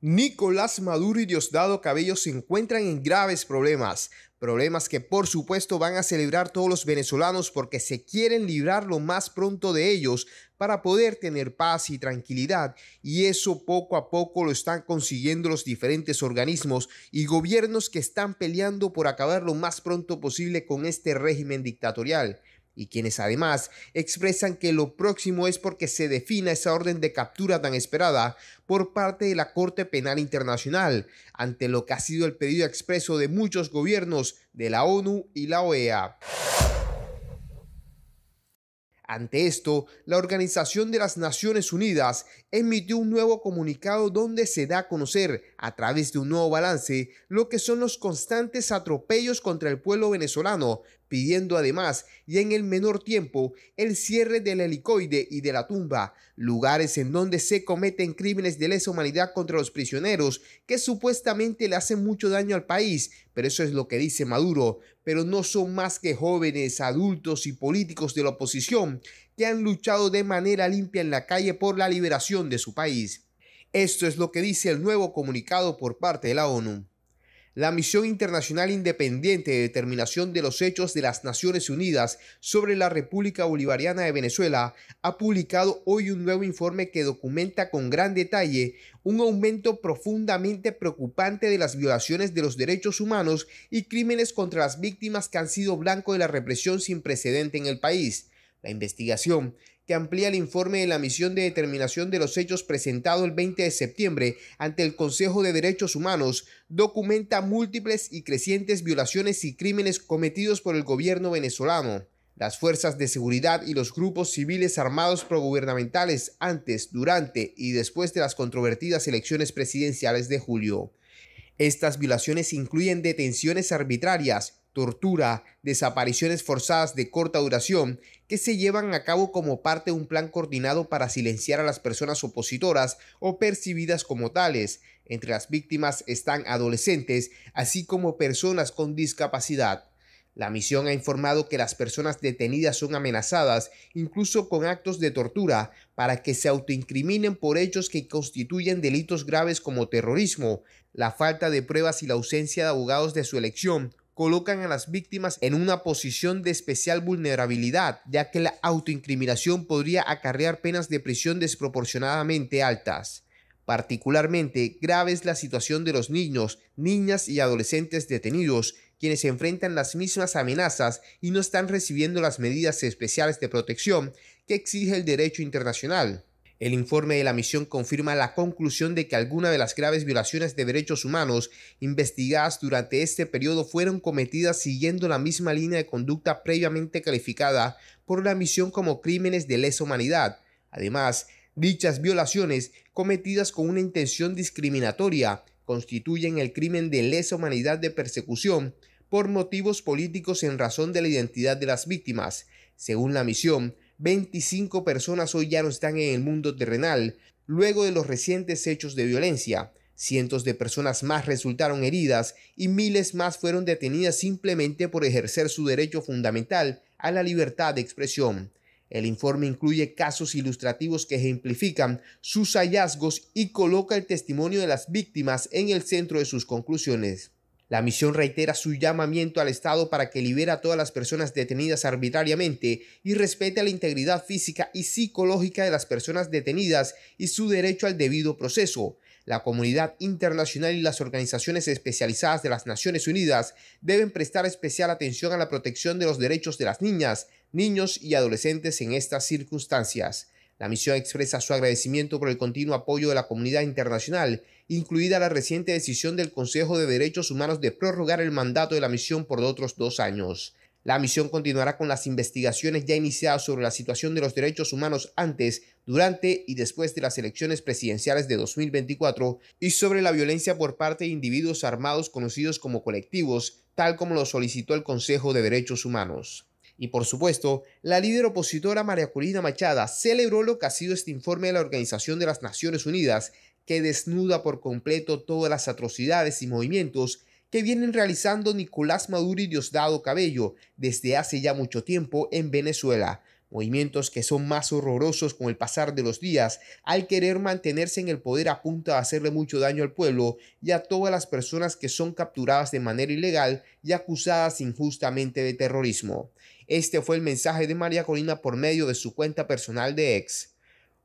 Nicolás Maduro y Diosdado Cabello se encuentran en graves problemas, problemas que por supuesto van a celebrar todos los venezolanos porque se quieren librar lo más pronto de ellos para poder tener paz y tranquilidad y eso poco a poco lo están consiguiendo los diferentes organismos y gobiernos que están peleando por acabar lo más pronto posible con este régimen dictatorial y quienes además expresan que lo próximo es porque se defina esa orden de captura tan esperada por parte de la Corte Penal Internacional, ante lo que ha sido el pedido expreso de muchos gobiernos de la ONU y la OEA. Ante esto, la Organización de las Naciones Unidas emitió un nuevo comunicado donde se da a conocer, a través de un nuevo balance, lo que son los constantes atropellos contra el pueblo venezolano pidiendo además y en el menor tiempo el cierre del helicoide y de la tumba, lugares en donde se cometen crímenes de lesa humanidad contra los prisioneros que supuestamente le hacen mucho daño al país, pero eso es lo que dice Maduro, pero no son más que jóvenes, adultos y políticos de la oposición que han luchado de manera limpia en la calle por la liberación de su país. Esto es lo que dice el nuevo comunicado por parte de la ONU la Misión Internacional Independiente de Determinación de los Hechos de las Naciones Unidas sobre la República Bolivariana de Venezuela ha publicado hoy un nuevo informe que documenta con gran detalle un aumento profundamente preocupante de las violaciones de los derechos humanos y crímenes contra las víctimas que han sido blanco de la represión sin precedente en el país. La investigación, que amplía el informe de la misión de determinación de los hechos presentado el 20 de septiembre ante el Consejo de Derechos Humanos, documenta múltiples y crecientes violaciones y crímenes cometidos por el gobierno venezolano las fuerzas de seguridad y los grupos civiles armados progubernamentales antes, durante y después de las controvertidas elecciones presidenciales de julio. Estas violaciones incluyen detenciones arbitrarias, tortura, desapariciones forzadas de corta duración que se llevan a cabo como parte de un plan coordinado para silenciar a las personas opositoras o percibidas como tales. Entre las víctimas están adolescentes, así como personas con discapacidad. La misión ha informado que las personas detenidas son amenazadas, incluso con actos de tortura, para que se autoincriminen por hechos que constituyen delitos graves como terrorismo, la falta de pruebas y la ausencia de abogados de su elección colocan a las víctimas en una posición de especial vulnerabilidad, ya que la autoincriminación podría acarrear penas de prisión desproporcionadamente altas. Particularmente grave es la situación de los niños, niñas y adolescentes detenidos, quienes enfrentan las mismas amenazas y no están recibiendo las medidas especiales de protección que exige el derecho internacional. El informe de la misión confirma la conclusión de que algunas de las graves violaciones de derechos humanos investigadas durante este periodo fueron cometidas siguiendo la misma línea de conducta previamente calificada por la misión como crímenes de lesa humanidad. Además, dichas violaciones, cometidas con una intención discriminatoria, constituyen el crimen de lesa humanidad de persecución por motivos políticos en razón de la identidad de las víctimas. Según la misión, 25 personas hoy ya no están en el mundo terrenal, luego de los recientes hechos de violencia. Cientos de personas más resultaron heridas y miles más fueron detenidas simplemente por ejercer su derecho fundamental a la libertad de expresión. El informe incluye casos ilustrativos que ejemplifican sus hallazgos y coloca el testimonio de las víctimas en el centro de sus conclusiones. La misión reitera su llamamiento al Estado para que libere a todas las personas detenidas arbitrariamente y respete la integridad física y psicológica de las personas detenidas y su derecho al debido proceso. La comunidad internacional y las organizaciones especializadas de las Naciones Unidas deben prestar especial atención a la protección de los derechos de las niñas, niños y adolescentes en estas circunstancias. La misión expresa su agradecimiento por el continuo apoyo de la comunidad internacional, incluida la reciente decisión del Consejo de Derechos Humanos de prorrogar el mandato de la misión por otros dos años. La misión continuará con las investigaciones ya iniciadas sobre la situación de los derechos humanos antes, durante y después de las elecciones presidenciales de 2024 y sobre la violencia por parte de individuos armados conocidos como colectivos, tal como lo solicitó el Consejo de Derechos Humanos. Y por supuesto, la líder opositora María Corina Machada celebró lo que ha sido este informe de la Organización de las Naciones Unidas, que desnuda por completo todas las atrocidades y movimientos que vienen realizando Nicolás Maduro y Diosdado Cabello desde hace ya mucho tiempo en Venezuela, movimientos que son más horrorosos con el pasar de los días, al querer mantenerse en el poder apunta a hacerle mucho daño al pueblo y a todas las personas que son capturadas de manera ilegal y acusadas injustamente de terrorismo. Este fue el mensaje de María Corina por medio de su cuenta personal de ex.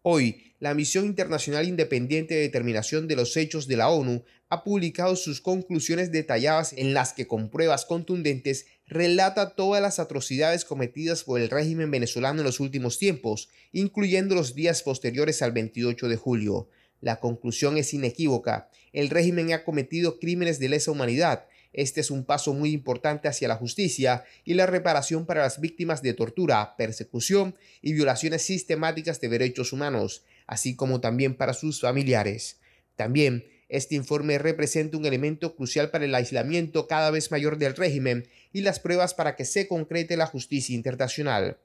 Hoy, la Misión Internacional Independiente de Determinación de los Hechos de la ONU ha publicado sus conclusiones detalladas en las que con pruebas contundentes relata todas las atrocidades cometidas por el régimen venezolano en los últimos tiempos, incluyendo los días posteriores al 28 de julio. La conclusión es inequívoca. El régimen ha cometido crímenes de lesa humanidad. Este es un paso muy importante hacia la justicia y la reparación para las víctimas de tortura, persecución y violaciones sistemáticas de derechos humanos, así como también para sus familiares. También este informe representa un elemento crucial para el aislamiento cada vez mayor del régimen y las pruebas para que se concrete la justicia internacional.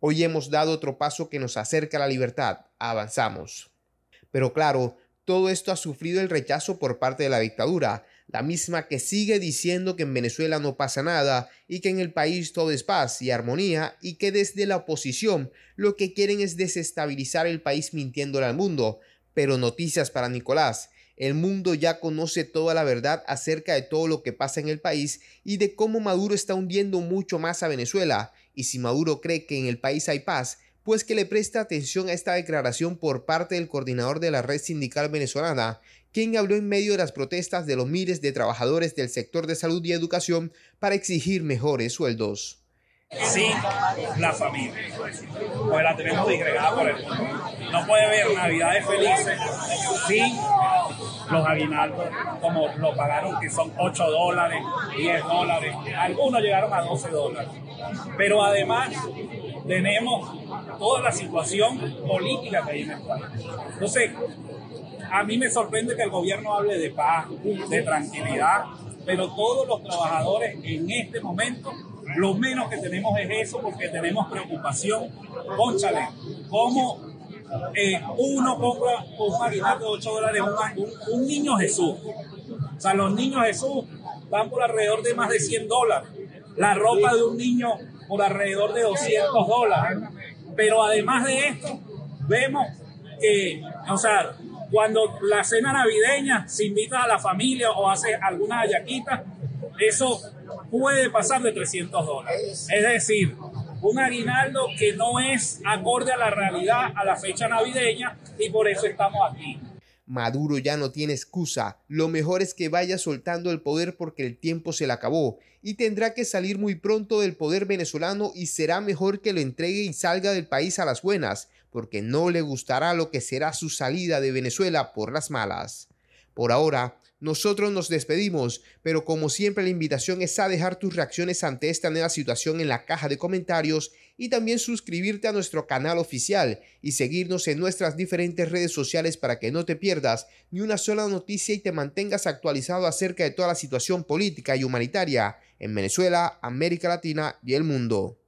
Hoy hemos dado otro paso que nos acerca a la libertad. Avanzamos. Pero claro, todo esto ha sufrido el rechazo por parte de la dictadura, la misma que sigue diciendo que en Venezuela no pasa nada y que en el país todo es paz y armonía y que desde la oposición lo que quieren es desestabilizar el país mintiéndole al mundo. Pero noticias para Nicolás, el mundo ya conoce toda la verdad acerca de todo lo que pasa en el país y de cómo Maduro está hundiendo mucho más a Venezuela. Y si Maduro cree que en el país hay paz, pues que le preste atención a esta declaración por parte del coordinador de la red sindical venezolana, quien habló en medio de las protestas de los miles de trabajadores del sector de salud y educación para exigir mejores sueldos. Sí, la familia, pues la tenemos disgregada por el No puede haber navidades felices sin los aguinaldos, como lo pagaron, que son 8 dólares, 10 dólares, algunos llegaron a 12 dólares. Pero además tenemos toda la situación política que hay en el país. Entonces, a mí me sorprende que el gobierno hable de paz, de tranquilidad, pero todos los trabajadores en este momento lo menos que tenemos es eso porque tenemos preocupación, conchale, cómo eh, uno compra un marinar de 8 dólares, un, niño Jesús. O sea, los niños Jesús van por alrededor de más de 100 dólares. La ropa de un niño por alrededor de 200 dólares. Pero además de esto, vemos que, o sea, cuando la cena navideña, se invita a la familia o hace alguna yaquita, eso puede pasar de 300 dólares. Es decir, un aguinaldo que no es acorde a la realidad, a la fecha navideña, y por eso estamos aquí. Maduro ya no tiene excusa, lo mejor es que vaya soltando el poder porque el tiempo se le acabó y tendrá que salir muy pronto del poder venezolano y será mejor que lo entregue y salga del país a las buenas, porque no le gustará lo que será su salida de Venezuela por las malas. Por ahora, nosotros nos despedimos, pero como siempre la invitación es a dejar tus reacciones ante esta nueva situación en la caja de comentarios y también suscribirte a nuestro canal oficial y seguirnos en nuestras diferentes redes sociales para que no te pierdas ni una sola noticia y te mantengas actualizado acerca de toda la situación política y humanitaria en Venezuela, América Latina y el mundo.